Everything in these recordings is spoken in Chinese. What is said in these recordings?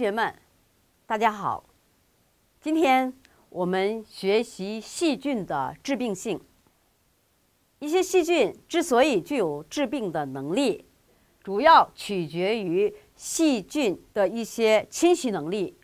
同学们，大家好。今天我们学习细菌的致病性。一些细菌之所以具有致病的能力，主要取决于细菌的一些侵袭能力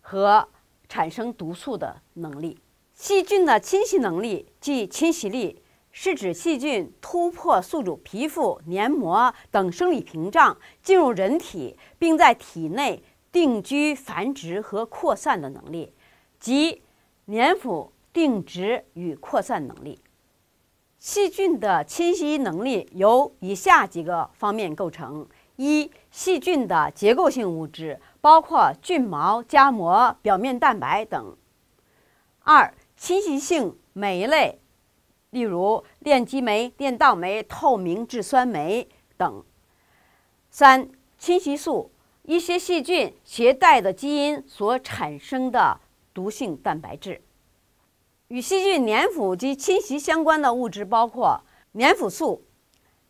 和产生毒素的能力。细菌的侵袭能力，即侵袭力，是指细菌突破宿主皮肤、黏膜等生理屏障，进入人体，并在体内。定居、繁殖和扩散的能力，及粘附、定植与扩散能力。细菌的侵袭能力由以下几个方面构成：一、细菌的结构性物质，包括菌毛、荚膜、表面蛋白等；二、侵袭性酶类，例如链激酶、链道酶、透明质酸酶等；三、侵袭素。一些细菌携带的基因所产生的毒性蛋白质，与细菌粘附及侵袭相关的物质包括粘附素。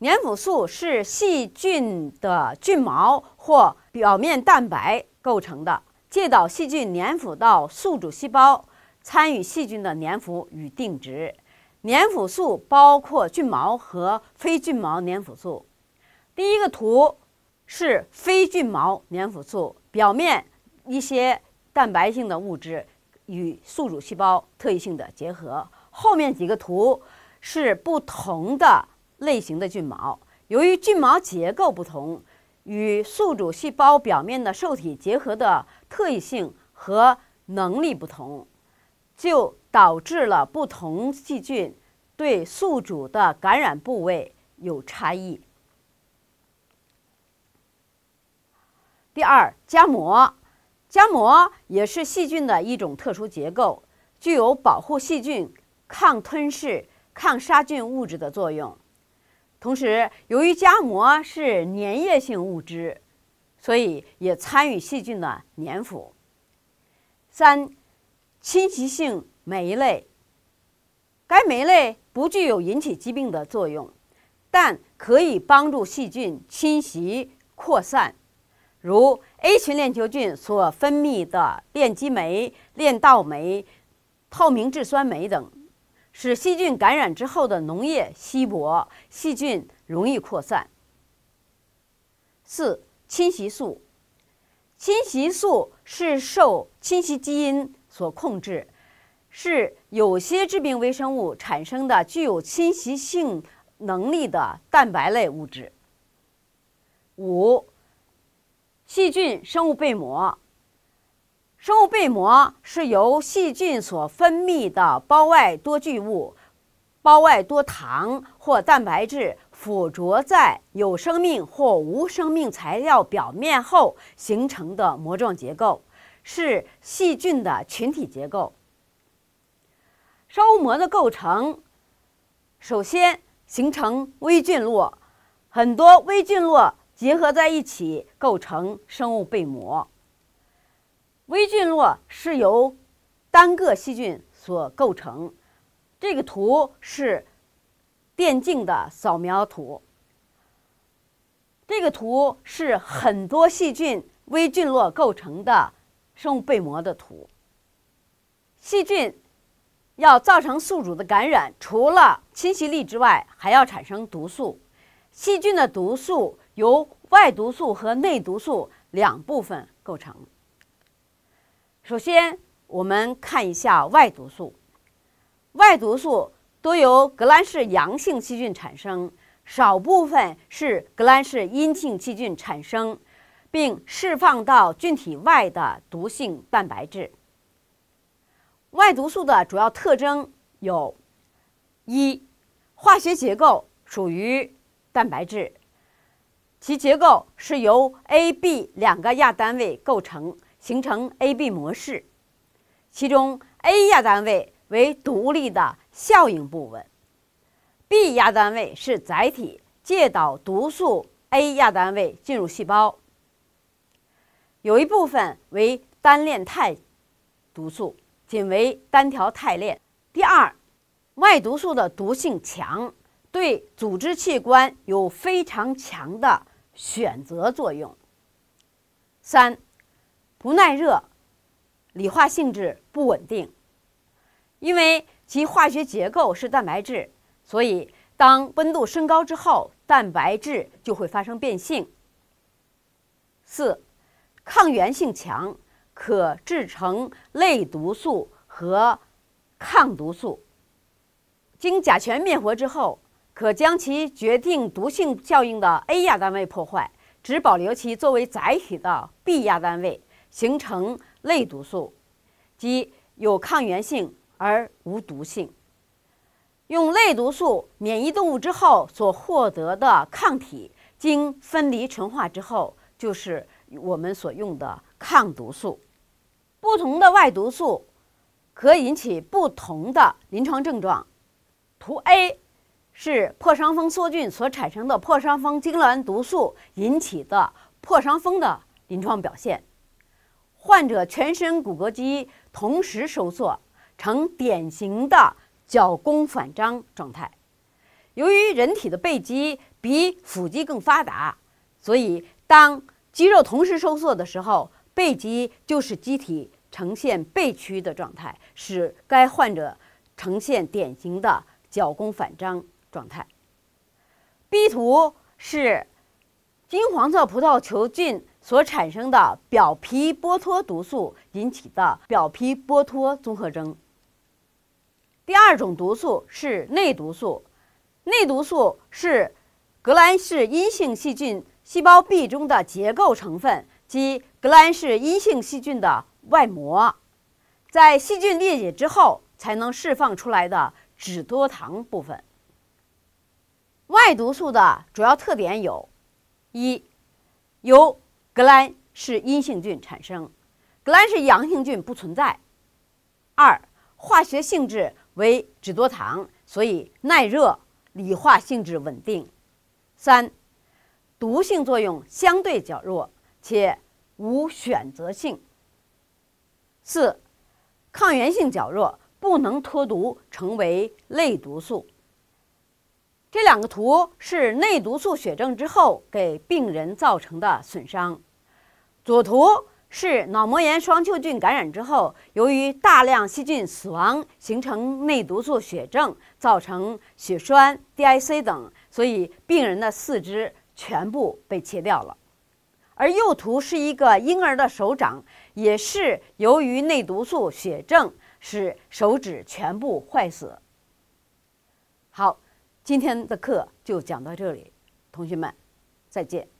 粘附素是细菌的菌毛或表面蛋白构成的，介导细菌粘附到宿主细胞，参与细菌的粘附与定植。粘附素包括菌毛和非菌毛粘附素。第一个图。是非菌毛粘附素表面一些蛋白性的物质与宿主细胞特异性的结合。后面几个图是不同的类型的菌毛，由于菌毛结构不同，与宿主细胞表面的受体结合的特异性和能力不同，就导致了不同细菌对宿主的感染部位有差异。第二，荚膜，荚膜也是细菌的一种特殊结构，具有保护细菌、抗吞噬、抗杀菌物质的作用。同时，由于荚膜是粘液性物质，所以也参与细菌的粘附。三，侵袭性酶类。该酶类不具有引起疾病的作用，但可以帮助细菌侵袭、扩散。如 A 群链球菌所分泌的链激酶、链道酶、透明质酸酶等，使细菌感染之后的脓液稀薄，细菌容易扩散。四、侵袭素，侵袭素是受侵袭基因所控制，是有些致病微生物产生的具有侵袭性能力的蛋白类物质。五、细菌生物被膜。生物被膜是由细菌所分泌的胞外多聚物、胞外多糖或蛋白质附着在有生命或无生命材料表面后形成的膜状结构，是细菌的群体结构。生物膜的构成，首先形成微菌落，很多微菌落。结合在一起构成生物被膜。微菌落是由单个细菌所构成。这个图是电镜的扫描图。这个图是很多细菌微菌落构成的生物被膜的图。细菌要造成宿主的感染，除了侵袭力之外，还要产生毒素。细菌的毒素。由外毒素和内毒素两部分构成。首先，我们看一下外毒素。外毒素多由革兰氏阳性细菌产生，少部分是革兰氏阴性细菌产生，并释放到菌体外的毒性蛋白质。外毒素的主要特征有：一、化学结构属于蛋白质。其结构是由 A、B 两个亚单位构成，形成 A、B 模式。其中 A 亚单位为独立的效应部分，B 亚单位是载体，介导毒素 A 亚单位进入细胞。有一部分为单链肽毒素，仅为单条肽链。第二，外毒素的毒性强，对组织器官有非常强的。选择作用。三、不耐热，理化性质不稳定，因为其化学结构是蛋白质，所以当温度升高之后，蛋白质就会发生变性。四、抗原性强，可制成类毒素和抗毒素，经甲醛灭活之后。可将其决定毒性效应的 A 亚单位破坏，只保留其作为载体的 B 亚单位，形成类毒素，即有抗原性而无毒性。用类毒素免疫动物之后所获得的抗体，经分离纯化之后，就是我们所用的抗毒素。不同的外毒素可引起不同的临床症状。图 A。是破伤风梭菌所产生的破伤风痉挛毒素引起的破伤风的临床表现。患者全身骨骼肌同时收缩，呈典型的角弓反张状态。由于人体的背肌比腹肌更发达，所以当肌肉同时收缩的时候，背肌就是机体呈现背屈的状态，使该患者呈现典型的角弓反张。状态。B 图是金黄色葡萄球菌所产生的表皮剥脱毒素引起的表皮剥脱综合征。第二种毒素是内毒素，内毒素是革兰氏阴性细菌细胞壁中的结构成分及革兰氏阴性细菌的外膜，在细菌裂解之后才能释放出来的脂多糖部分。外毒素的主要特点有：一、由 g l 氏阴性菌产生 g l 氏阳性菌不存在；二、化学性质为脂多糖，所以耐热、理化性质稳定；三、毒性作用相对较弱，且无选择性；四、抗原性较弱，不能脱毒成为类毒素。这两个图是内毒素血症之后给病人造成的损伤。左图是脑膜炎双球菌感染之后，由于大量细菌死亡形成内毒素血症，造成血栓、DIC 等，所以病人的四肢全部被切掉了。而右图是一个婴儿的手掌，也是由于内毒素血症使手指全部坏死。好。今天的课就讲到这里，同学们，再见。